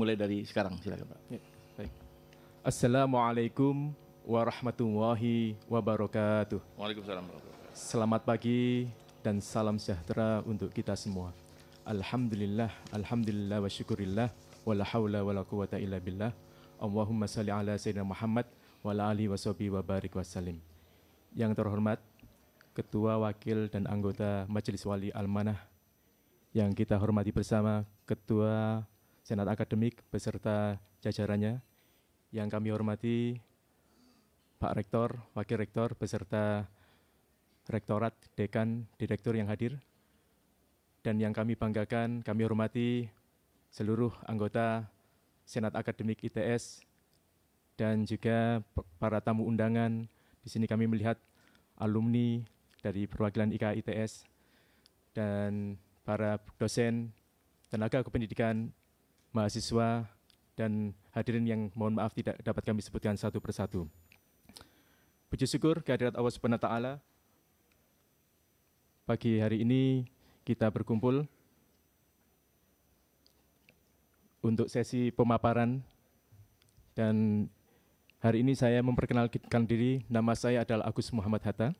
mulai dari sekarang silakan Pak. Ya, baik. Assalamualaikum warahmatullahi wabarakatuh. Waalaikumsalam. Selamat pagi dan salam sejahtera untuk kita semua. Alhamdulillah, alhamdulillah wa syukurillah wa la haula wa la quwata illa billah. Allahumma salli ala sayyidina Muhammad wa la alihi wa sahbihi wa barik wa salim. Yang terhormat Ketua Wakil dan Anggota Majelis Wali Almanah yang kita hormati bersama Ketua Senat Akademik beserta jajarannya yang kami hormati Pak Rektor, Wakil Rektor beserta Rektorat, Dekan, Direktur yang hadir dan yang kami banggakan, kami hormati seluruh anggota Senat Akademik ITS dan juga para tamu undangan. Di sini kami melihat alumni dari perwakilan IKA ITS dan para dosen tenaga kependidikan mahasiswa, dan hadirin yang mohon maaf tidak dapat kami sebutkan satu persatu. Puji syukur kehadirat Allah Subhanahu Pagi hari ini kita berkumpul untuk sesi pemaparan dan hari ini saya memperkenalkan diri. Nama saya adalah Agus Muhammad Hatta.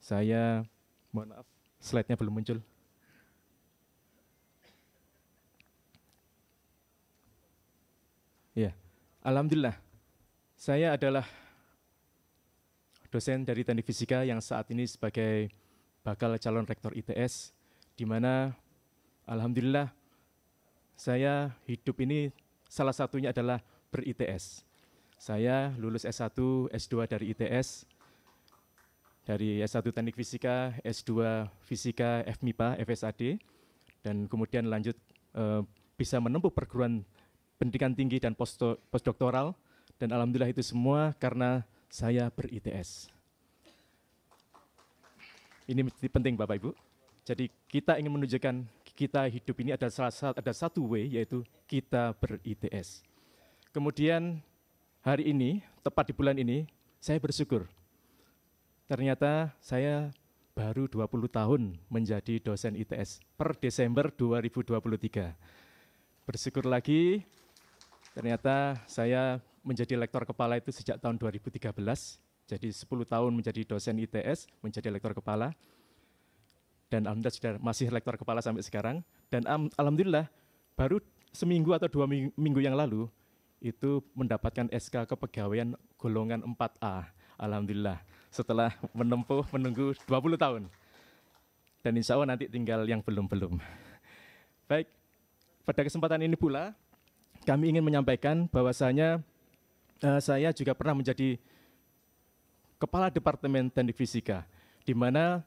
Saya mohon maaf slide-nya belum muncul. Ya, alhamdulillah. Saya adalah dosen dari teknik fisika yang saat ini sebagai bakal calon rektor ITS, di mana alhamdulillah saya hidup ini salah satunya adalah ber-ITS. Saya lulus S1, S2 dari ITS, dari S1 Teknik Fisika, S2 Fisika FMIPA, FSAD, dan kemudian lanjut e, bisa menempuh perguruan pendidikan tinggi dan postdoktoral dan alhamdulillah itu semua karena saya ber-ITS. Ini penting Bapak Ibu. Jadi kita ingin menunjukkan kita hidup ini ada salah satu ada satu way yaitu kita ber-ITS. Kemudian hari ini tepat di bulan ini saya bersyukur ternyata saya baru 20 tahun menjadi dosen ITS per Desember 2023. Bersyukur lagi Ternyata saya menjadi lektor kepala itu sejak tahun 2013. Jadi 10 tahun menjadi dosen ITS, menjadi lektor kepala. Dan alhamdulillah sudah masih lektor kepala sampai sekarang. Dan alhamdulillah baru seminggu atau dua minggu yang lalu itu mendapatkan SK kepegawaian golongan 4A. Alhamdulillah setelah menempuh menunggu 20 tahun. Dan insya Allah nanti tinggal yang belum-belum. Baik, pada kesempatan ini pula kami ingin menyampaikan bahwasanya uh, saya juga pernah menjadi kepala departemen teknik fisika, di mana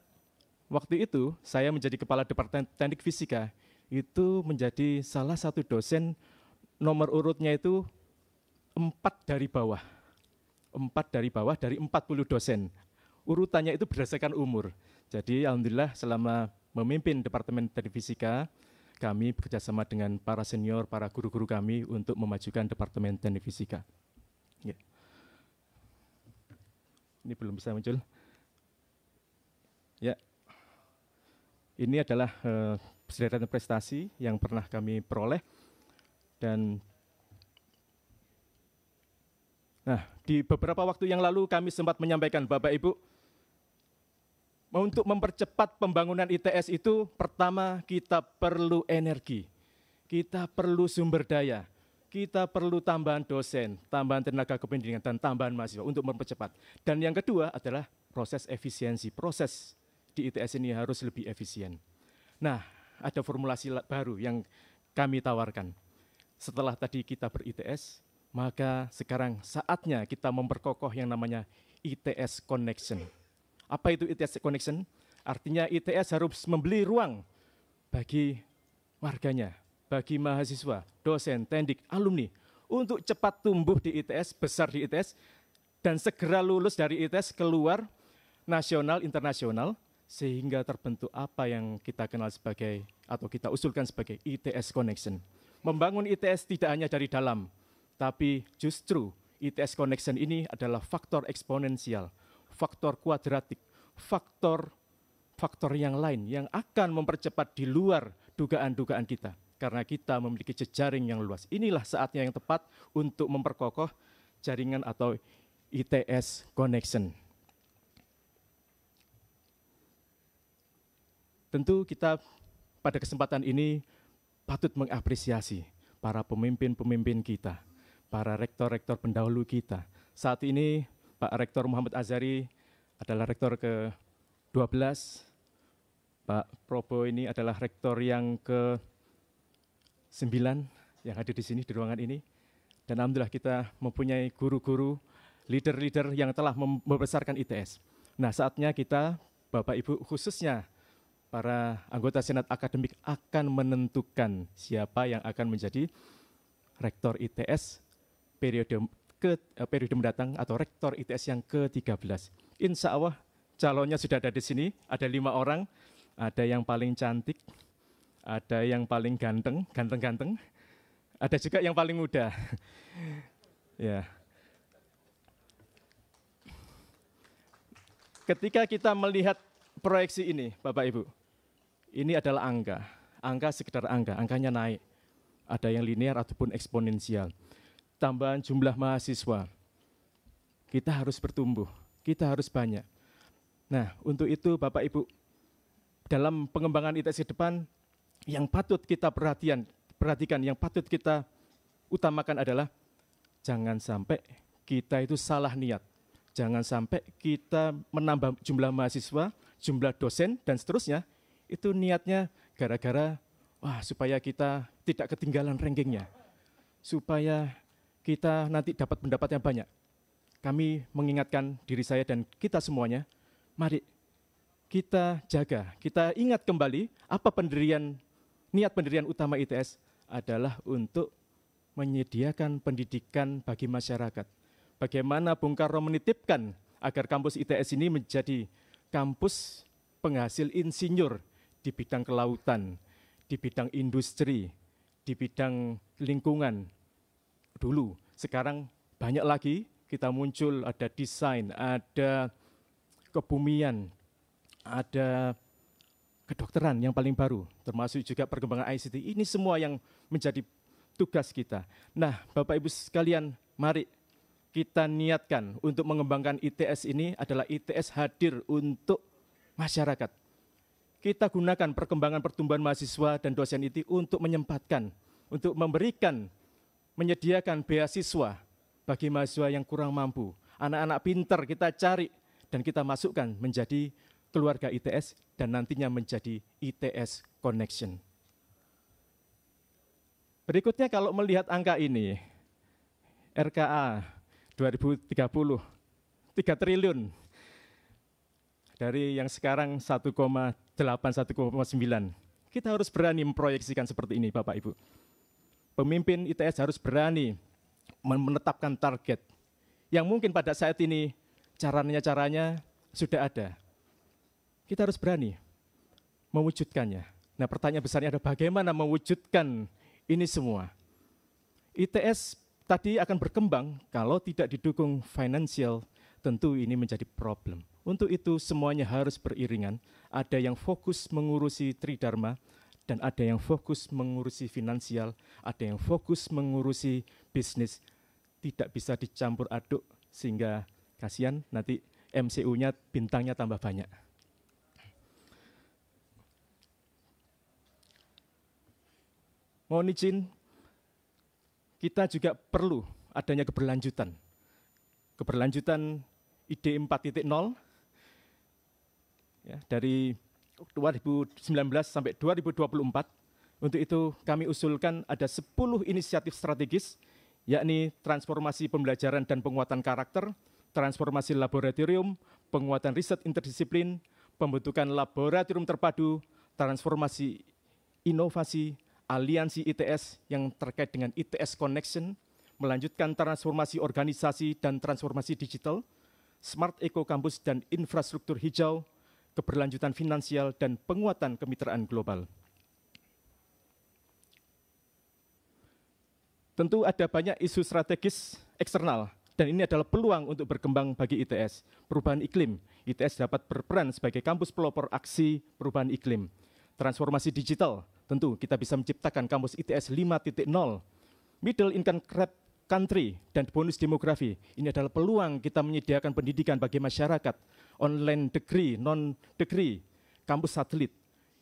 waktu itu saya menjadi kepala departemen teknik fisika itu menjadi salah satu dosen nomor urutnya itu empat dari bawah, empat dari bawah dari 40 dosen. Urutannya itu berdasarkan umur. Jadi alhamdulillah selama memimpin departemen teknik fisika, kami bekerjasama dengan para senior, para guru-guru kami untuk memajukan Departemen Teknik Fisika. Ya. Ini belum bisa muncul. Ya, ini adalah uh, sederhana prestasi yang pernah kami peroleh dan nah di beberapa waktu yang lalu kami sempat menyampaikan Bapak Ibu untuk mempercepat pembangunan ITS itu pertama kita perlu energi, kita perlu sumber daya, kita perlu tambahan dosen, tambahan tenaga kependidikan, dan tambahan mahasiswa untuk mempercepat. Dan yang kedua adalah proses efisiensi. Proses di ITS ini harus lebih efisien. Nah, ada formulasi baru yang kami tawarkan. Setelah tadi kita ber-ITS, maka sekarang saatnya kita memperkokoh yang namanya ITS Connection. Apa itu ITS Connection? Artinya ITS harus membeli ruang bagi warganya, bagi mahasiswa, dosen, tendik, alumni untuk cepat tumbuh di ITS, besar di ITS, dan segera lulus dari ITS keluar nasional, internasional, sehingga terbentuk apa yang kita kenal sebagai atau kita usulkan sebagai ITS Connection. Membangun ITS tidak hanya dari dalam, tapi justru ITS Connection ini adalah faktor eksponensial faktor kuadratik, faktor faktor yang lain yang akan mempercepat di luar dugaan-dugaan kita karena kita memiliki jejaring yang luas. Inilah saatnya yang tepat untuk memperkokoh jaringan atau ITS connection. Tentu kita pada kesempatan ini patut mengapresiasi para pemimpin-pemimpin kita, para rektor-rektor pendahulu kita. Saat ini Pak Rektor Muhammad Azhari adalah rektor ke-12. Pak Probo ini adalah rektor yang ke-9 yang hadir di sini di ruangan ini. Dan alhamdulillah kita mempunyai guru-guru, leader-leader yang telah membesarkan ITS. Nah, saatnya kita Bapak Ibu khususnya para anggota senat akademik akan menentukan siapa yang akan menjadi rektor ITS periode ke uh, periode mendatang atau rektor ITS yang ke-13. Insya Allah calonnya sudah ada di sini, ada lima orang, ada yang paling cantik, ada yang paling ganteng, ganteng-ganteng, ada juga yang paling muda. ya. Ketika kita melihat proyeksi ini, Bapak Ibu, ini adalah angka. Angka sekedar angka, angkanya naik. Ada yang linear ataupun eksponensial tambahan jumlah mahasiswa. Kita harus bertumbuh, kita harus banyak. Nah, untuk itu Bapak Ibu, dalam pengembangan ITS depan, yang patut kita perhatian, perhatikan, yang patut kita utamakan adalah jangan sampai kita itu salah niat. Jangan sampai kita menambah jumlah mahasiswa, jumlah dosen, dan seterusnya. Itu niatnya gara-gara wah supaya kita tidak ketinggalan rankingnya. Supaya kita nanti dapat pendapat yang banyak. Kami mengingatkan diri saya dan kita semuanya, mari kita jaga, kita ingat kembali apa pendirian, niat pendirian utama ITS adalah untuk menyediakan pendidikan bagi masyarakat. Bagaimana Bung Karno menitipkan agar kampus ITS ini menjadi kampus penghasil insinyur di bidang kelautan, di bidang industri, di bidang lingkungan, dulu. Sekarang banyak lagi kita muncul ada desain, ada kebumian, ada kedokteran yang paling baru, termasuk juga perkembangan ICT. Ini semua yang menjadi tugas kita. Nah, Bapak Ibu sekalian, mari kita niatkan untuk mengembangkan ITS ini adalah ITS hadir untuk masyarakat. Kita gunakan perkembangan pertumbuhan mahasiswa dan dosen IT untuk menyempatkan, untuk memberikan menyediakan beasiswa bagi mahasiswa yang kurang mampu. Anak-anak pinter kita cari dan kita masukkan menjadi keluarga ITS dan nantinya menjadi ITS Connection. Berikutnya kalau melihat angka ini, RKA 2030, 3 triliun. Dari yang sekarang 1,8, 1,9. Kita harus berani memproyeksikan seperti ini Bapak Ibu pemimpin ITS harus berani menetapkan target yang mungkin pada saat ini caranya-caranya sudah ada. Kita harus berani mewujudkannya. Nah pertanyaan besarnya ada bagaimana mewujudkan ini semua. ITS tadi akan berkembang kalau tidak didukung finansial tentu ini menjadi problem. Untuk itu semuanya harus beriringan. Ada yang fokus mengurusi tridharma, dan ada yang fokus mengurusi finansial, ada yang fokus mengurusi bisnis, tidak bisa dicampur aduk sehingga kasihan nanti MCU-nya bintangnya tambah banyak. Mohon izin, kita juga perlu adanya keberlanjutan. Keberlanjutan ide 4.0 ya, dari 2019 sampai 2024. Untuk itu kami usulkan ada 10 inisiatif strategis yakni transformasi pembelajaran dan penguatan karakter, transformasi laboratorium, penguatan riset interdisiplin, pembentukan laboratorium terpadu, transformasi inovasi, aliansi ITS yang terkait dengan ITS Connection, melanjutkan transformasi organisasi dan transformasi digital, smart eco kampus dan infrastruktur hijau, keberlanjutan finansial, dan penguatan kemitraan global. Tentu ada banyak isu strategis eksternal, dan ini adalah peluang untuk berkembang bagi ITS. Perubahan iklim, ITS dapat berperan sebagai kampus pelopor aksi perubahan iklim. Transformasi digital, tentu kita bisa menciptakan kampus ITS 5.0. Middle income country dan bonus demografi. Ini adalah peluang kita menyediakan pendidikan bagi masyarakat, online degree, non degree, kampus satelit,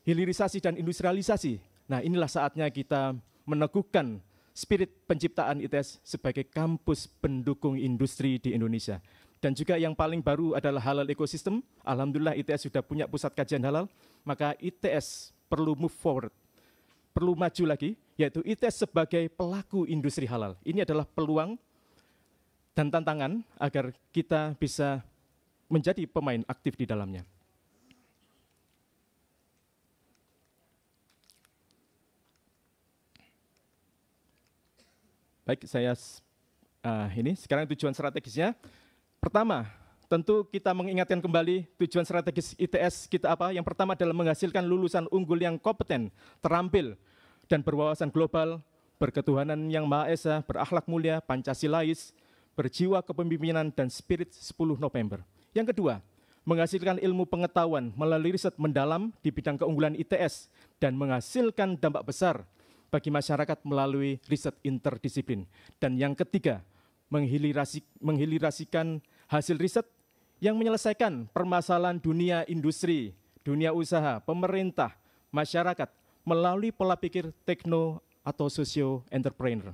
hilirisasi dan industrialisasi. Nah, inilah saatnya kita meneguhkan spirit penciptaan ITS sebagai kampus pendukung industri di Indonesia. Dan juga yang paling baru adalah halal ekosistem. Alhamdulillah ITS sudah punya pusat kajian halal, maka ITS perlu move forward, perlu maju lagi yaitu ITS e sebagai pelaku industri halal. Ini adalah peluang dan tantangan agar kita bisa menjadi pemain aktif di dalamnya. Baik, saya uh, ini sekarang tujuan strategisnya. Pertama, tentu kita mengingatkan kembali tujuan strategis ITS e kita apa. Yang pertama adalah menghasilkan lulusan unggul yang kompeten, terampil, dan berwawasan global, berketuhanan yang Maha Esa, berakhlak mulia, Pancasilais, berjiwa kepemimpinan, dan spirit 10 November. Yang kedua, menghasilkan ilmu pengetahuan melalui riset mendalam di bidang keunggulan ITS dan menghasilkan dampak besar bagi masyarakat melalui riset interdisiplin. Dan yang ketiga, menghilirasi, menghilirasikan hasil riset yang menyelesaikan permasalahan dunia industri, dunia usaha, pemerintah, masyarakat melalui pola pikir tekno atau socio entrepreneur.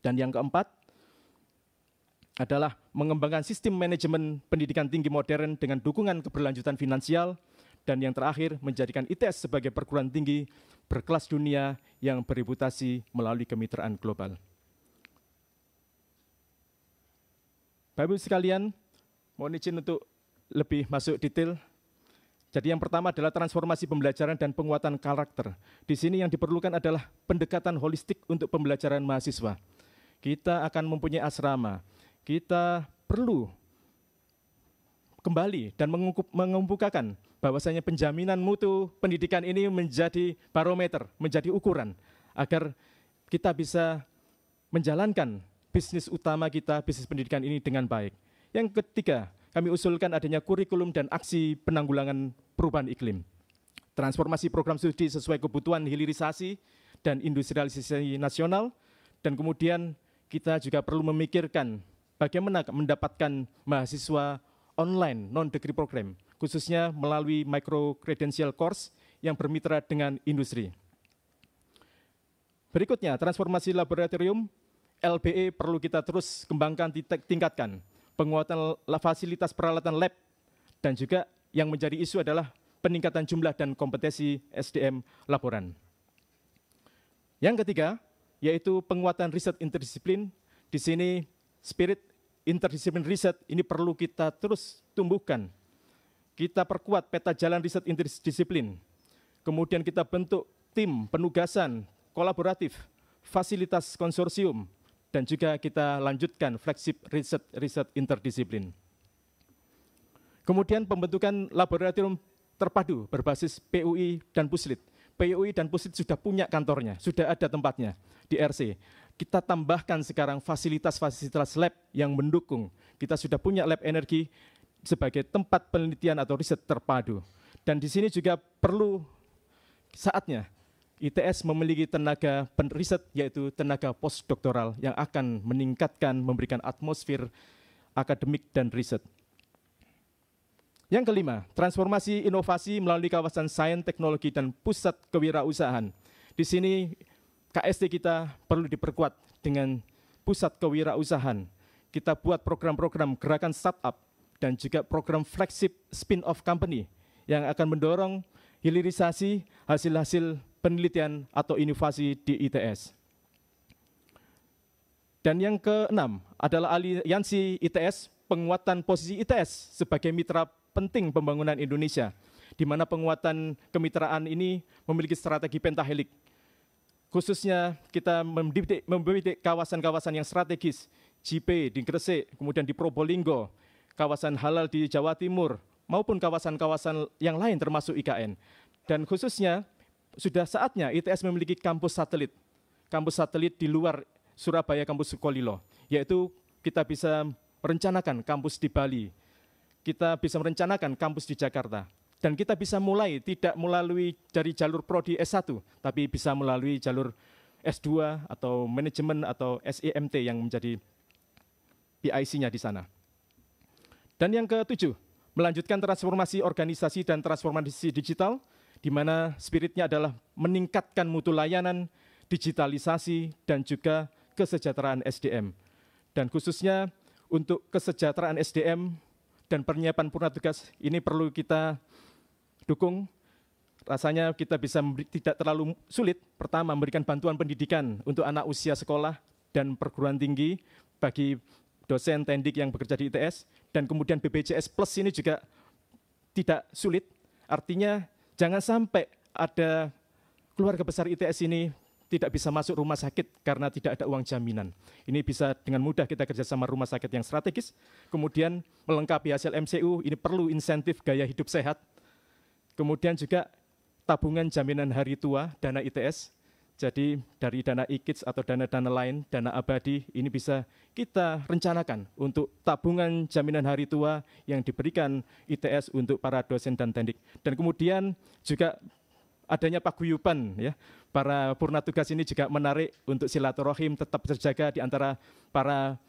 Dan yang keempat adalah mengembangkan sistem manajemen pendidikan tinggi modern dengan dukungan keberlanjutan finansial dan yang terakhir menjadikan ITS sebagai perguruan tinggi berkelas dunia yang bereputasi melalui kemitraan global. Bapak-Ibu sekalian, mohon izin untuk lebih masuk detail jadi yang pertama adalah transformasi pembelajaran dan penguatan karakter. Di sini yang diperlukan adalah pendekatan holistik untuk pembelajaran mahasiswa. Kita akan mempunyai asrama. Kita perlu kembali dan mengumpulkan bahwasanya penjaminan mutu pendidikan ini menjadi barometer, menjadi ukuran agar kita bisa menjalankan bisnis utama kita, bisnis pendidikan ini dengan baik. Yang ketiga, kami usulkan adanya kurikulum dan aksi penanggulangan perubahan iklim. Transformasi program studi sesuai kebutuhan hilirisasi dan industrialisasi nasional, dan kemudian kita juga perlu memikirkan bagaimana mendapatkan mahasiswa online non-degree program, khususnya melalui micro-credential course yang bermitra dengan industri. Berikutnya, transformasi laboratorium LBE perlu kita terus kembangkan, tingkatkan penguatan fasilitas peralatan lab, dan juga yang menjadi isu adalah peningkatan jumlah dan kompetensi SDM laporan. Yang ketiga, yaitu penguatan riset interdisiplin. Di sini spirit interdisiplin riset ini perlu kita terus tumbuhkan. Kita perkuat peta jalan riset interdisiplin. Kemudian kita bentuk tim penugasan kolaboratif, fasilitas konsorsium, dan juga kita lanjutkan flagship riset-riset interdisiplin. Kemudian pembentukan laboratorium terpadu berbasis PUI dan Puslit. PUI dan Puslit sudah punya kantornya, sudah ada tempatnya di RC. Kita tambahkan sekarang fasilitas-fasilitas lab yang mendukung. Kita sudah punya lab energi sebagai tempat penelitian atau riset terpadu. Dan di sini juga perlu saatnya ITS memiliki tenaga penriset yaitu tenaga postdoktoral yang akan meningkatkan memberikan atmosfer akademik dan riset. Yang kelima, transformasi inovasi melalui kawasan sains, teknologi dan pusat kewirausahaan. Di sini KST kita perlu diperkuat dengan pusat kewirausahaan. Kita buat program-program gerakan startup dan juga program flagship spin-off company yang akan mendorong hilirisasi hasil-hasil penelitian atau inovasi di ITS. Dan yang keenam adalah aliansi ITS, penguatan posisi ITS sebagai mitra penting pembangunan Indonesia, di mana penguatan kemitraan ini memiliki strategi pentahelik. Khususnya kita membidik, kawasan-kawasan yang strategis, JP di Gresik, kemudian di Probolinggo, kawasan halal di Jawa Timur, maupun kawasan-kawasan yang lain termasuk IKN. Dan khususnya sudah saatnya ITS memiliki kampus satelit. Kampus satelit di luar Surabaya kampus Sukolilo, yaitu kita bisa merencanakan kampus di Bali, kita bisa merencanakan kampus di Jakarta, dan kita bisa mulai tidak melalui dari jalur prodi S1, tapi bisa melalui jalur S2 atau manajemen atau SEMT yang menjadi PIC-nya di sana. Dan yang ketujuh, melanjutkan transformasi organisasi dan transformasi digital, di mana spiritnya adalah meningkatkan mutu layanan, digitalisasi, dan juga kesejahteraan SDM. Dan khususnya untuk kesejahteraan SDM dan penyiapan purna tugas ini perlu kita dukung. Rasanya kita bisa memberi, tidak terlalu sulit. Pertama, memberikan bantuan pendidikan untuk anak usia sekolah dan perguruan tinggi bagi dosen tendik yang bekerja di ITS. Dan kemudian BPJS Plus ini juga tidak sulit. Artinya Jangan sampai ada keluarga besar ITS ini tidak bisa masuk rumah sakit karena tidak ada uang jaminan. Ini bisa dengan mudah kita kerjasama rumah sakit yang strategis, kemudian melengkapi hasil MCU, ini perlu insentif gaya hidup sehat, kemudian juga tabungan jaminan hari tua, dana ITS, jadi dari dana IKITS atau dana-dana lain, dana abadi, ini bisa kita rencanakan untuk tabungan jaminan hari tua yang diberikan ITS untuk para dosen dan tendik. Dan kemudian juga adanya paguyuban ya. Para purna tugas ini juga menarik untuk silaturahim tetap terjaga di antara para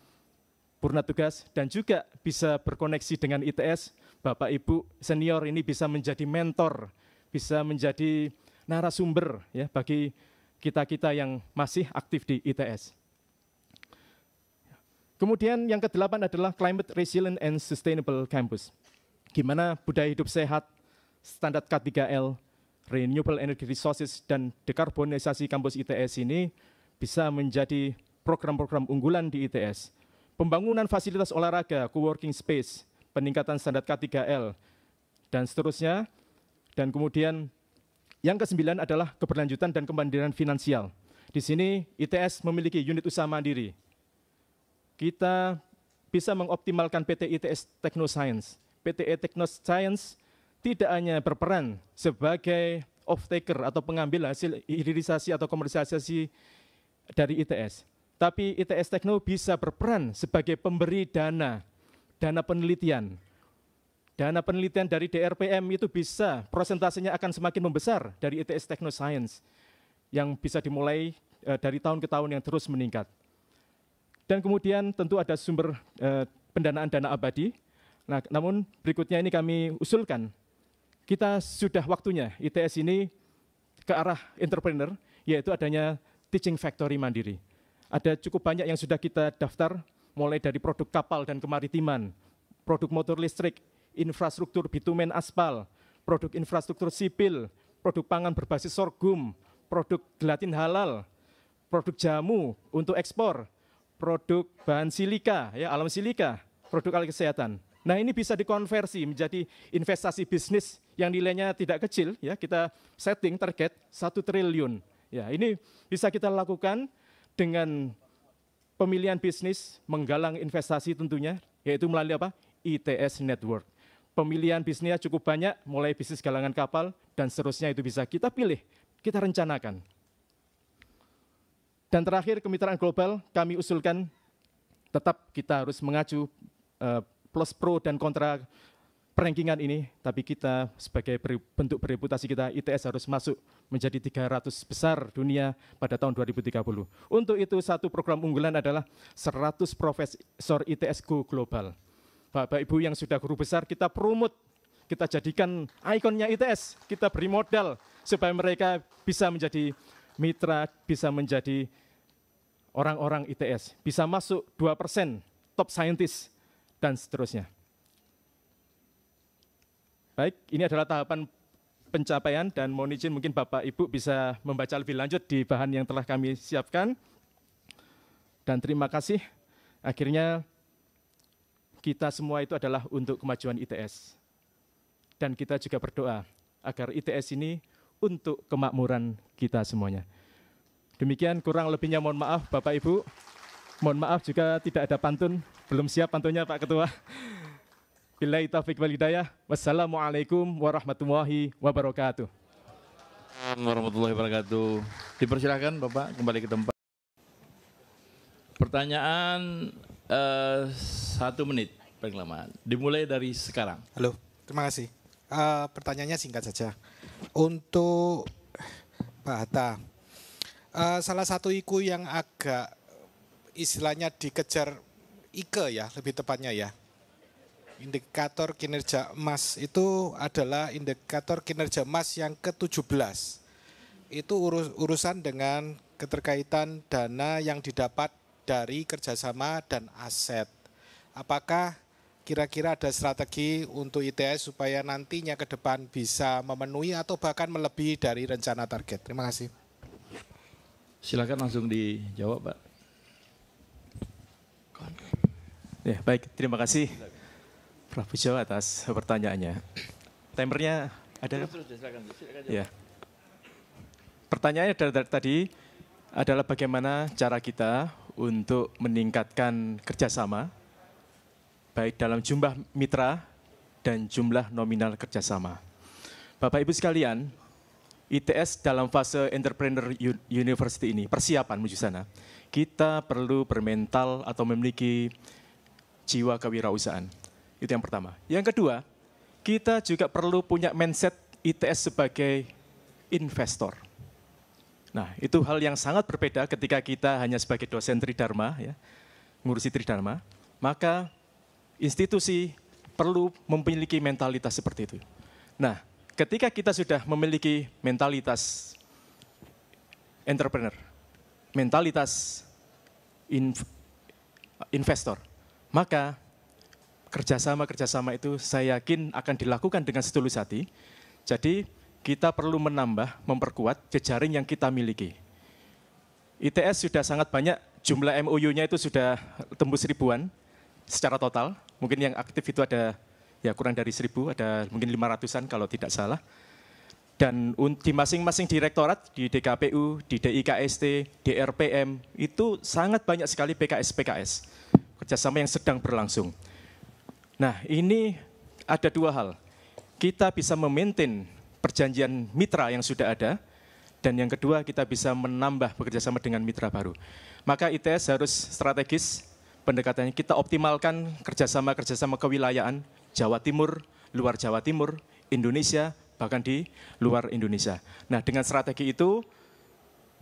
purna tugas dan juga bisa berkoneksi dengan ITS. Bapak Ibu senior ini bisa menjadi mentor, bisa menjadi narasumber ya bagi kita-kita yang masih aktif di ITS. Kemudian yang kedelapan adalah Climate Resilient and Sustainable Campus. Gimana budaya hidup sehat, standar K3L, renewable energy resources, dan dekarbonisasi kampus ITS ini bisa menjadi program-program unggulan di ITS. Pembangunan fasilitas olahraga, co-working space, peningkatan standar K3L, dan seterusnya. Dan kemudian yang kesembilan adalah keberlanjutan dan kemandirian finansial. Di sini ITS memiliki unit usaha mandiri. Kita bisa mengoptimalkan PT ITS Science. Technoscience. Techno Science tidak hanya berperan sebagai off-taker atau pengambil hasil hilirisasi atau komersialisasi dari ITS. Tapi ITS Techno bisa berperan sebagai pemberi dana, dana penelitian, dana penelitian dari DRPM itu bisa prosentasenya akan semakin membesar dari ITS Science yang bisa dimulai e, dari tahun ke tahun yang terus meningkat. Dan kemudian tentu ada sumber e, pendanaan dana abadi. Nah, namun berikutnya ini kami usulkan kita sudah waktunya ITS ini ke arah entrepreneur yaitu adanya teaching factory mandiri. Ada cukup banyak yang sudah kita daftar mulai dari produk kapal dan kemaritiman, produk motor listrik, infrastruktur bitumen aspal, produk infrastruktur sipil, produk pangan berbasis sorghum, produk gelatin halal, produk jamu untuk ekspor, produk bahan silika, ya alam silika, produk alat kesehatan. Nah ini bisa dikonversi menjadi investasi bisnis yang nilainya tidak kecil, ya kita setting target satu triliun. Ya ini bisa kita lakukan dengan pemilihan bisnis menggalang investasi tentunya, yaitu melalui apa? ITS Network pemilihan bisnisnya cukup banyak, mulai bisnis galangan kapal, dan seterusnya itu bisa kita pilih, kita rencanakan. Dan terakhir, kemitraan global kami usulkan tetap kita harus mengacu eh, plus pro dan kontra perengkingan ini, tapi kita sebagai bentuk bereputasi kita, ITS harus masuk menjadi 300 besar dunia pada tahun 2030. Untuk itu, satu program unggulan adalah 100 profesor ITS Go Global. Bapak Ibu yang sudah guru besar kita perumut, kita jadikan ikonnya ITS, kita beri modal supaya mereka bisa menjadi mitra, bisa menjadi orang-orang ITS, bisa masuk 2% top scientist dan seterusnya. Baik, ini adalah tahapan pencapaian dan mohon izin mungkin Bapak Ibu bisa membaca lebih lanjut di bahan yang telah kami siapkan. Dan terima kasih. Akhirnya kita semua itu adalah untuk kemajuan ITS. Dan kita juga berdoa agar ITS ini untuk kemakmuran kita semuanya. Demikian kurang lebihnya mohon maaf Bapak Ibu. Mohon maaf juga tidak ada pantun, belum siap pantunnya Pak Ketua. bila taufik wal hidayah. Wassalamualaikum warahmatullahi wabarakatuh. Warahmatullahi wabarakatuh. Dipersilakan Bapak kembali ke tempat. Pertanyaan Eh, satu menit paling lama. Dimulai dari sekarang. Halo, terima kasih. Uh, pertanyaannya singkat saja. Untuk Pak Hatta, uh, salah satu iku yang agak istilahnya dikejar Ike ya, lebih tepatnya ya. Indikator kinerja emas itu adalah indikator kinerja emas yang ke-17. Itu urusan dengan keterkaitan dana yang didapat dari kerjasama dan aset. Apakah kira-kira ada strategi untuk ITS supaya nantinya ke depan bisa memenuhi atau bahkan melebihi dari rencana target? Terima kasih. Silakan langsung dijawab, Pak. Ya, baik, terima kasih Prof. Pujo atas pertanyaannya. Timernya ada? ya. Pertanyaannya dari tadi adalah bagaimana cara kita untuk meningkatkan kerjasama, baik dalam jumlah mitra dan jumlah nominal kerjasama. Bapak Ibu sekalian, ITS dalam fase Entrepreneur University ini, persiapan menuju sana, kita perlu bermental atau memiliki jiwa kewirausahaan. Itu yang pertama. Yang kedua, kita juga perlu punya mindset ITS sebagai investor Nah, itu hal yang sangat berbeda ketika kita hanya sebagai dosen tridharma, ya, ngurusi tridharma, maka institusi perlu memiliki mentalitas seperti itu. Nah, ketika kita sudah memiliki mentalitas entrepreneur, mentalitas inv investor, maka kerjasama-kerjasama itu saya yakin akan dilakukan dengan setulus hati. Jadi, kita perlu menambah, memperkuat jejaring yang kita miliki. ITS sudah sangat banyak, jumlah MOU-nya itu sudah tembus ribuan secara total. Mungkin yang aktif itu ada ya kurang dari seribu, ada mungkin lima ratusan kalau tidak salah. Dan di masing-masing direktorat, di DKPU, di DIKST, di RPM, itu sangat banyak sekali PKS-PKS, kerjasama yang sedang berlangsung. Nah, ini ada dua hal. Kita bisa memaintain perjanjian mitra yang sudah ada, dan yang kedua kita bisa menambah bekerjasama dengan mitra baru. Maka ITS harus strategis pendekatannya. Kita optimalkan kerjasama-kerjasama kewilayahan Jawa Timur, luar Jawa Timur, Indonesia, bahkan di luar Indonesia. Nah dengan strategi itu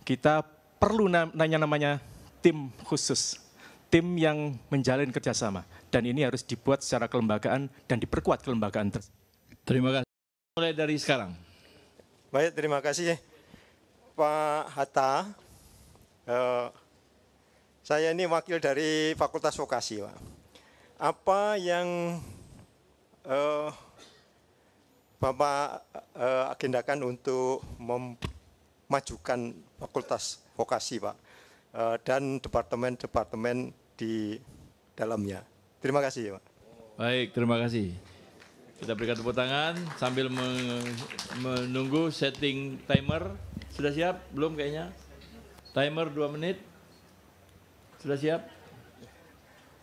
kita perlu nanya namanya tim khusus, tim yang menjalin kerjasama. Dan ini harus dibuat secara kelembagaan dan diperkuat kelembagaan tersebut. Terima kasih mulai dari sekarang. Baik, terima kasih Pak Hatta. Eh, saya ini wakil dari Fakultas Vokasi, Pak. Apa yang eh, Bapak eh, agendakan untuk memajukan Fakultas Vokasi, Pak, eh, dan departemen-departemen di dalamnya? Terima kasih, Pak. Baik, terima kasih. Kita berikan tepuk tangan sambil menunggu setting timer. Sudah siap? Belum kayaknya. Timer dua menit. Sudah siap?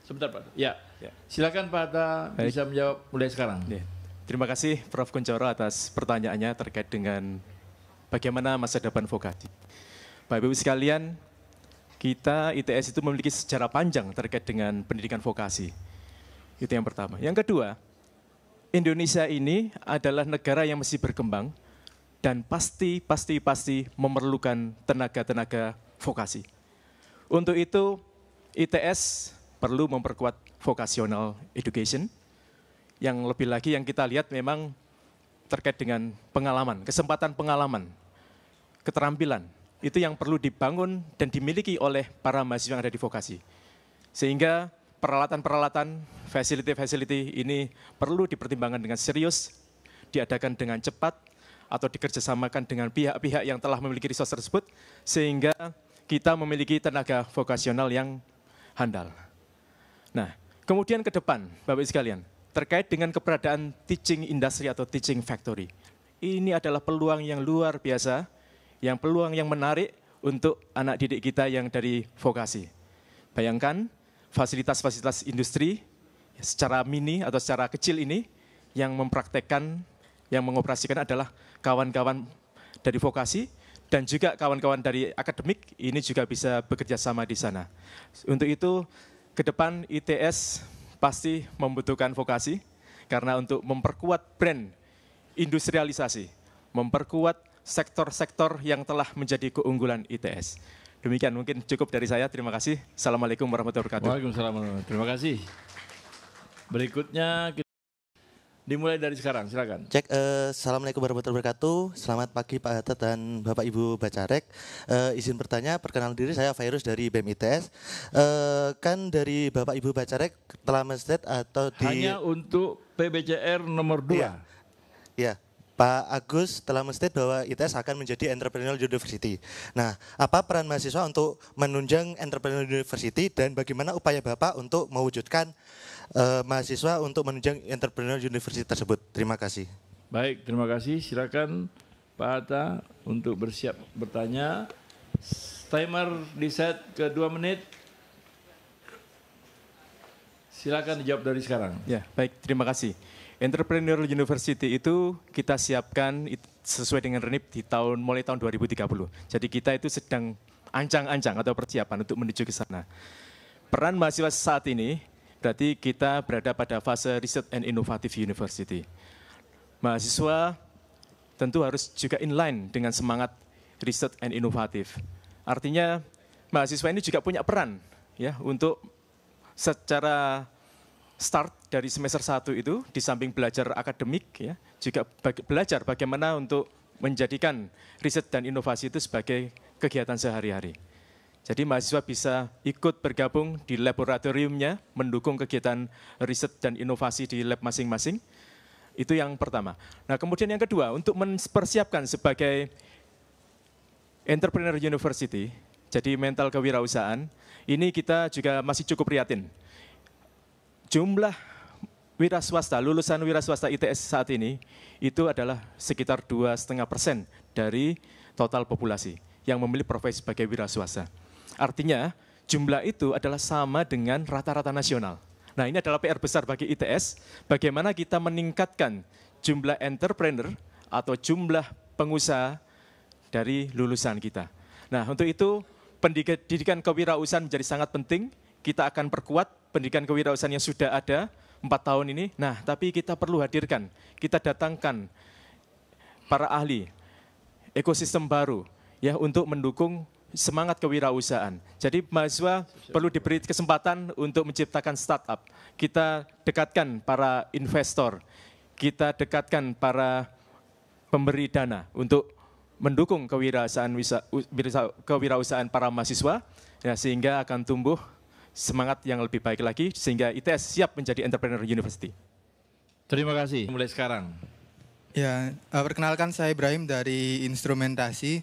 Sebentar Pak. Ya. ya. Silakan Pak Hatta Baik. bisa menjawab mulai sekarang. Ya. Terima kasih Prof. Kuncoro atas pertanyaannya terkait dengan bagaimana masa depan vokasi. Bapak Ibu sekalian, kita ITS itu memiliki sejarah panjang terkait dengan pendidikan vokasi. Itu yang pertama. Yang kedua, Indonesia ini adalah negara yang masih berkembang dan pasti, pasti, pasti memerlukan tenaga-tenaga vokasi. Untuk itu, ITS perlu memperkuat vocational education. Yang lebih lagi yang kita lihat memang terkait dengan pengalaman, kesempatan pengalaman, keterampilan. Itu yang perlu dibangun dan dimiliki oleh para mahasiswa yang ada di vokasi. Sehingga peralatan-peralatan, facility-facility ini perlu dipertimbangkan dengan serius, diadakan dengan cepat, atau dikerjasamakan dengan pihak-pihak yang telah memiliki resource tersebut, sehingga kita memiliki tenaga vokasional yang handal. Nah, kemudian ke depan, Bapak ibu sekalian, terkait dengan keberadaan teaching industry atau teaching factory. Ini adalah peluang yang luar biasa, yang peluang yang menarik untuk anak didik kita yang dari vokasi. Bayangkan, fasilitas-fasilitas industri secara mini atau secara kecil ini yang mempraktekkan, yang mengoperasikan adalah kawan-kawan dari vokasi dan juga kawan-kawan dari akademik ini juga bisa bekerja sama di sana. Untuk itu ke depan ITS pasti membutuhkan vokasi karena untuk memperkuat brand industrialisasi, memperkuat sektor-sektor yang telah menjadi keunggulan ITS. Demikian mungkin cukup dari saya. Terima kasih. Assalamualaikum warahmatullahi wabarakatuh. Waalaikumsalam warahmatullahi Terima kasih. Berikutnya kita dimulai dari sekarang. Silakan. Cek. Uh, Assalamualaikum warahmatullahi wabarakatuh. Selamat pagi Pak Hatta dan Bapak Ibu Bacarek. Uh, izin bertanya, perkenalan diri saya Virus dari BMITS. Uh, eh, kan dari Bapak Ibu Bacarek telah menstate atau di... Hanya untuk PBJR nomor 2. Iya. iya. Pak Agus telah menstate bahwa ITS akan menjadi entrepreneurial university. Nah, apa peran mahasiswa untuk menunjang entrepreneurial university dan bagaimana upaya Bapak untuk mewujudkan uh, mahasiswa untuk menunjang entrepreneurial university tersebut? Terima kasih. Baik, terima kasih. Silakan Pak Hatta untuk bersiap bertanya. Timer di set ke 2 menit. Silakan dijawab dari sekarang. Ya, baik. Terima kasih. Entrepreneur University itu kita siapkan sesuai dengan RENIP di tahun mulai tahun 2030. Jadi kita itu sedang ancang-ancang atau persiapan untuk menuju ke sana. Peran mahasiswa saat ini berarti kita berada pada fase riset and Innovative University. Mahasiswa tentu harus juga inline dengan semangat riset and Innovative. Artinya mahasiswa ini juga punya peran ya untuk secara start dari semester satu itu di samping belajar akademik ya, juga belajar bagaimana untuk menjadikan riset dan inovasi itu sebagai kegiatan sehari-hari. Jadi mahasiswa bisa ikut bergabung di laboratoriumnya, mendukung kegiatan riset dan inovasi di lab masing-masing. Itu yang pertama. Nah kemudian yang kedua, untuk mempersiapkan sebagai entrepreneur university, jadi mental kewirausahaan, ini kita juga masih cukup prihatin. Jumlah wira swasta, lulusan wira swasta ITS saat ini itu adalah sekitar dua setengah persen dari total populasi yang memilih profesi sebagai wira swasta. Artinya jumlah itu adalah sama dengan rata-rata nasional. Nah ini adalah PR besar bagi ITS, bagaimana kita meningkatkan jumlah entrepreneur atau jumlah pengusaha dari lulusan kita. Nah untuk itu pendidikan kewirausahaan menjadi sangat penting, kita akan perkuat pendidikan kewirausahaan yang sudah ada, empat tahun ini. Nah, tapi kita perlu hadirkan, kita datangkan para ahli ekosistem baru ya untuk mendukung semangat kewirausahaan. Jadi mahasiswa perlu diberi kesempatan untuk menciptakan startup. Kita dekatkan para investor, kita dekatkan para pemberi dana untuk mendukung kewirausahaan kewirausahaan para mahasiswa ya, sehingga akan tumbuh semangat yang lebih baik lagi sehingga ITS siap menjadi entrepreneur university. Terima kasih. Mulai sekarang. Ya, eh, perkenalkan saya Ibrahim dari Instrumentasi.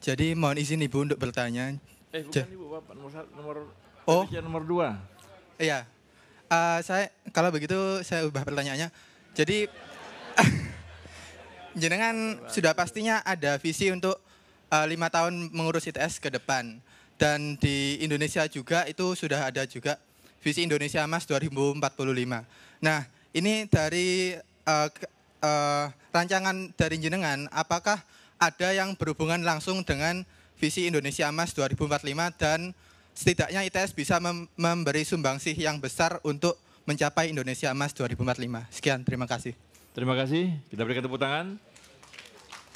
Jadi mohon izin Ibu untuk bertanya. Eh bukan Ibu, Bapak nomor nomor Oh, nomor dua. Iya. Uh, saya kalau begitu saya ubah pertanyaannya. Jadi jenengan sudah pastinya ada visi untuk eh, lima uh, tahun mengurus ITS ke depan dan di Indonesia juga itu sudah ada juga visi Indonesia Emas 2045. Nah, ini dari uh, uh, rancangan dari jenengan, apakah ada yang berhubungan langsung dengan visi Indonesia Emas 2045 dan setidaknya ITS bisa mem memberi sumbangsih yang besar untuk mencapai Indonesia Emas 2045. Sekian, terima kasih. Terima kasih. Kita berikan tepuk tangan.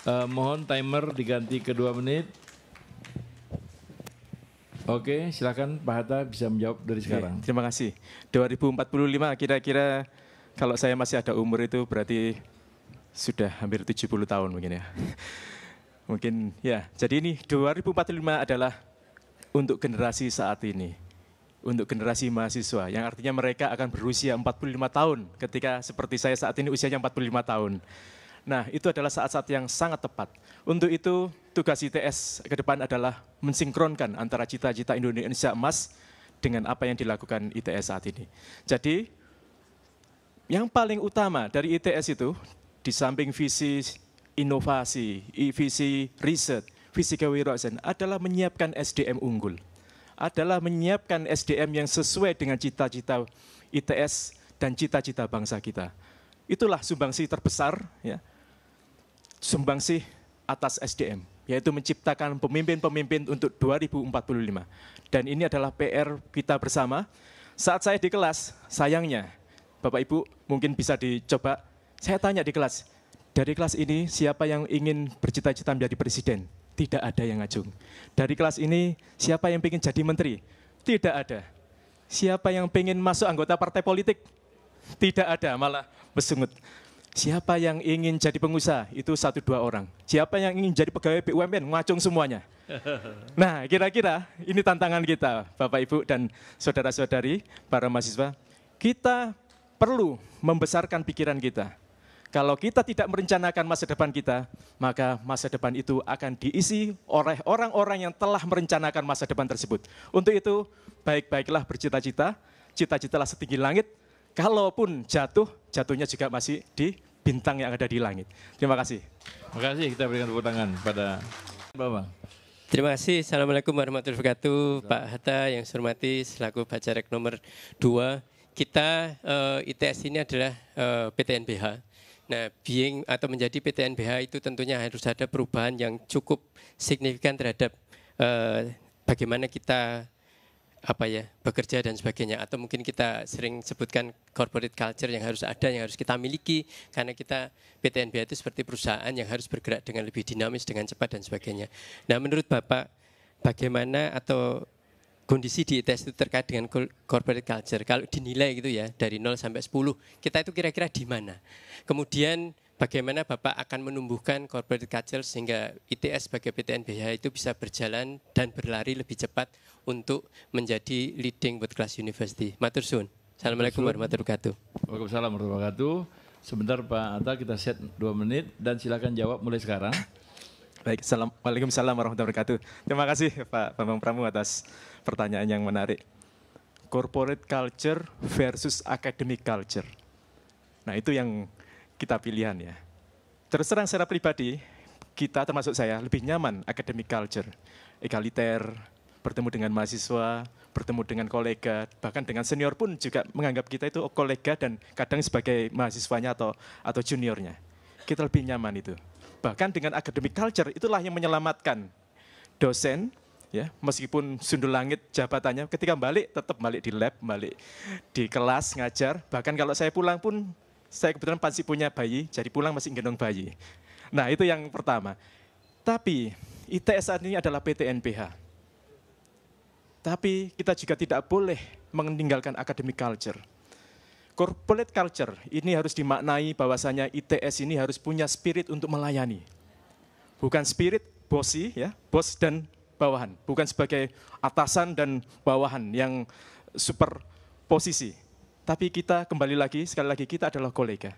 Uh, mohon timer diganti ke dua menit. Oke, silakan Pak Hatta bisa menjawab dari sekarang. Oke, terima kasih. 2045 kira-kira kalau saya masih ada umur itu berarti sudah hampir 70 tahun mungkin ya. mungkin ya. Jadi ini 2045 adalah untuk generasi saat ini. Untuk generasi mahasiswa yang artinya mereka akan berusia 45 tahun ketika seperti saya saat ini usianya 45 tahun. Nah, itu adalah saat-saat yang sangat tepat. Untuk itu tugas ITS ke depan adalah mensinkronkan antara cita-cita Indonesia emas dengan apa yang dilakukan ITS saat ini. Jadi yang paling utama dari ITS itu di samping visi inovasi, visi riset, visi kewirausahaan adalah menyiapkan SDM unggul. Adalah menyiapkan SDM yang sesuai dengan cita-cita ITS dan cita-cita bangsa kita. Itulah sumbangsih terbesar ya. Sumbangsi atas SDM yaitu menciptakan pemimpin-pemimpin untuk 2045. Dan ini adalah PR kita bersama. Saat saya di kelas, sayangnya, Bapak Ibu mungkin bisa dicoba, saya tanya di kelas, dari kelas ini siapa yang ingin bercita-cita menjadi presiden? Tidak ada yang ngajung. Dari kelas ini siapa yang ingin jadi menteri? Tidak ada. Siapa yang ingin masuk anggota partai politik? Tidak ada, malah besungut. Siapa yang ingin jadi pengusaha? Itu satu dua orang. Siapa yang ingin jadi pegawai BUMN? Ngacung semuanya. Nah, kira-kira ini tantangan kita, Bapak Ibu dan saudara-saudari para mahasiswa. Kita perlu membesarkan pikiran kita. Kalau kita tidak merencanakan masa depan kita, maka masa depan itu akan diisi oleh orang-orang yang telah merencanakan masa depan tersebut. Untuk itu, baik-baiklah bercita-cita, cita-citalah setinggi langit, kalaupun jatuh, jatuhnya juga masih di bintang yang ada di langit. Terima kasih. Terima kasih kita berikan tepuk tangan pada Bapak. Terima kasih. Assalamualaikum warahmatullahi wabarakatuh. Pak Hatta yang saya hormati selaku Bacarek nomor 2. Kita uh, eh, ITS ini adalah uh, eh, PTNBH. Nah, being atau menjadi PTNBH itu tentunya harus ada perubahan yang cukup signifikan terhadap uh, bagaimana kita apa ya bekerja dan sebagainya atau mungkin kita sering sebutkan corporate culture yang harus ada yang harus kita miliki karena kita PTNB itu seperti perusahaan yang harus bergerak dengan lebih dinamis dengan cepat dan sebagainya. Nah menurut Bapak bagaimana atau kondisi di ITS itu terkait dengan corporate culture kalau dinilai gitu ya dari 0 sampai 10 kita itu kira-kira di mana? Kemudian bagaimana Bapak akan menumbuhkan corporate culture sehingga ITS sebagai PTN BH itu bisa berjalan dan berlari lebih cepat untuk menjadi leading world class university. Matur suwun. Assalamualaikum warahmatullahi wabarakatuh. Waalaikumsalam warahmatullahi wabarakatuh. Sebentar Pak Atta kita set dua menit dan silakan jawab mulai sekarang. Baik, Assalamualaikum Waalaikumsalam warahmatullahi wabarakatuh. Terima kasih Pak Bambang Pramu atas pertanyaan yang menarik. Corporate culture versus academic culture. Nah itu yang kita pilihan ya. Terus terang secara pribadi, kita termasuk saya lebih nyaman academic culture, egaliter, bertemu dengan mahasiswa, bertemu dengan kolega, bahkan dengan senior pun juga menganggap kita itu kolega dan kadang sebagai mahasiswanya atau atau juniornya. Kita lebih nyaman itu. Bahkan dengan academic culture itulah yang menyelamatkan dosen ya meskipun sundul langit jabatannya ketika balik tetap balik di lab balik di kelas ngajar bahkan kalau saya pulang pun saya kebetulan pasti punya bayi, jadi pulang masih gendong bayi. Nah itu yang pertama. Tapi ITS saat ini adalah PTNPH. Tapi kita juga tidak boleh meninggalkan academic culture. Corporate culture ini harus dimaknai bahwasanya ITS ini harus punya spirit untuk melayani. Bukan spirit bosi ya, bos dan bawahan, bukan sebagai atasan dan bawahan yang super posisi. Tapi kita kembali lagi, sekali lagi kita adalah kolega.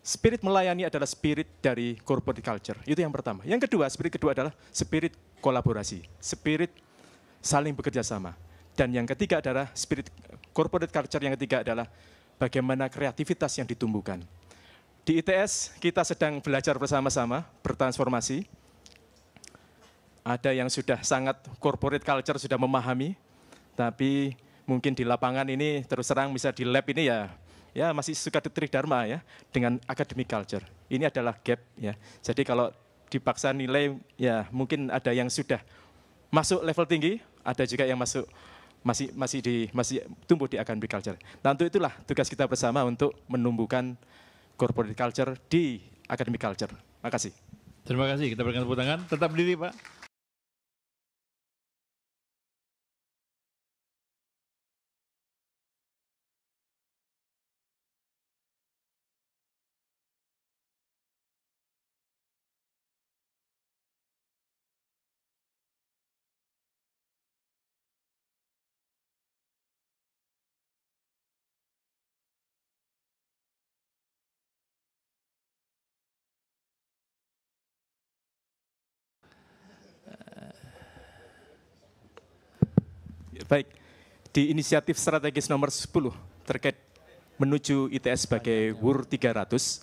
Spirit melayani adalah spirit dari corporate culture. Itu yang pertama. Yang kedua, spirit kedua adalah spirit kolaborasi, spirit saling bekerja sama. Dan yang ketiga adalah spirit corporate culture yang ketiga adalah bagaimana kreativitas yang ditumbuhkan. Di ITS kita sedang belajar bersama-sama bertransformasi. Ada yang sudah sangat corporate culture sudah memahami, tapi mungkin di lapangan ini terus terang bisa di lab ini ya ya masih suka dharma ya dengan academic culture. Ini adalah gap ya. Jadi kalau dipaksa nilai ya mungkin ada yang sudah masuk level tinggi, ada juga yang masuk masih masih di masih tumbuh di academic culture. Nah, untuk itulah tugas kita bersama untuk menumbuhkan corporate culture di academic culture. terima kasih Terima kasih. Kita berikan tepuk tangan. Tetap berdiri, Pak. Baik, di inisiatif strategis nomor 10 terkait menuju ITS sebagai WUR 300,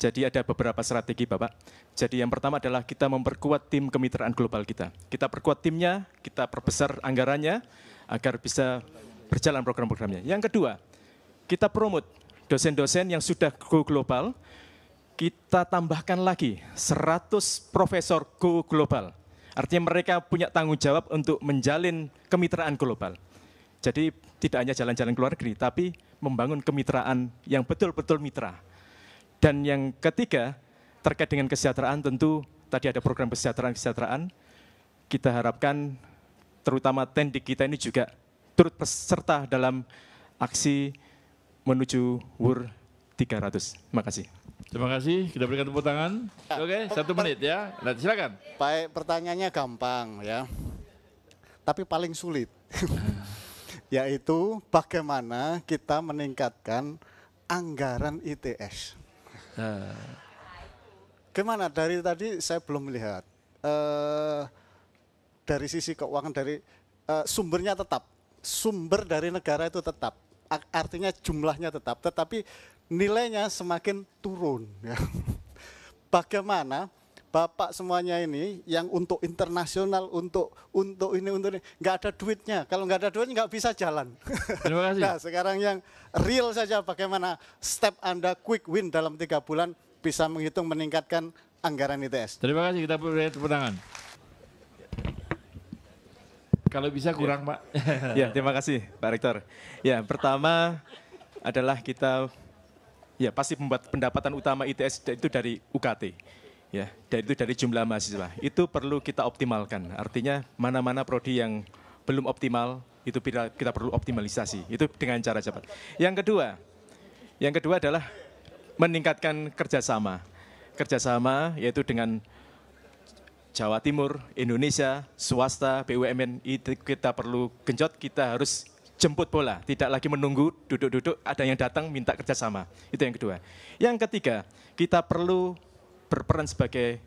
jadi ada beberapa strategi Bapak. Jadi yang pertama adalah kita memperkuat tim kemitraan global kita. Kita perkuat timnya, kita perbesar anggarannya agar bisa berjalan program-programnya. Yang kedua, kita promote dosen-dosen yang sudah go global, kita tambahkan lagi 100 profesor go global Artinya mereka punya tanggung jawab untuk menjalin kemitraan global. Jadi tidak hanya jalan-jalan ke luar negeri, tapi membangun kemitraan yang betul-betul mitra. Dan yang ketiga, terkait dengan kesejahteraan tentu tadi ada program kesejahteraan-kesejahteraan. Kita harapkan terutama tendik kita ini juga turut peserta dalam aksi menuju WUR 300. Terima kasih. Terima kasih, kita berikan tepuk tangan. Ya. Oke, satu menit ya. Nah, silakan. Baik, pertanyaannya gampang ya. Tapi paling sulit. Yaitu bagaimana kita meningkatkan anggaran ITS. Nah. Gimana dari tadi saya belum melihat. Uh, dari sisi keuangan dari uh, sumbernya tetap. Sumber dari negara itu tetap artinya jumlahnya tetap, tetapi nilainya semakin turun. Ya. Bagaimana bapak semuanya ini yang untuk internasional, untuk untuk ini untuk ini nggak ada duitnya. Kalau nggak ada duit nggak bisa jalan. Terima kasih. nah, sekarang yang real saja bagaimana step anda quick win dalam tiga bulan bisa menghitung meningkatkan anggaran ITS. Terima kasih kita beri tepuk tangan. Kalau bisa kurang ya. Pak. ya terima kasih Pak Rektor. Ya pertama adalah kita Ya, pasti pendapatan utama ITS itu dari UKT. Ya, dan itu dari jumlah mahasiswa. Itu perlu kita optimalkan. Artinya mana-mana prodi yang belum optimal itu kita, kita perlu optimalisasi. Itu dengan cara cepat. Yang kedua, yang kedua adalah meningkatkan kerjasama. Kerjasama yaitu dengan Jawa Timur, Indonesia, swasta, BUMN, itu kita perlu genjot, kita harus jemput bola, tidak lagi menunggu duduk-duduk ada yang datang minta kerjasama. Itu yang kedua. Yang ketiga, kita perlu berperan sebagai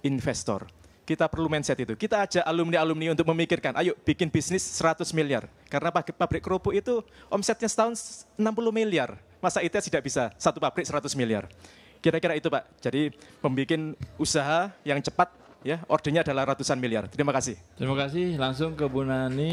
investor. Kita perlu mindset itu. Kita ajak alumni-alumni untuk memikirkan, ayo bikin bisnis 100 miliar. Karena pabrik kerupuk itu omsetnya setahun 60 miliar. Masa itu tidak bisa, satu pabrik 100 miliar. Kira-kira itu Pak. Jadi membuat usaha yang cepat, ya ordernya adalah ratusan miliar. Terima kasih. Terima kasih. Langsung ke Bu Nani.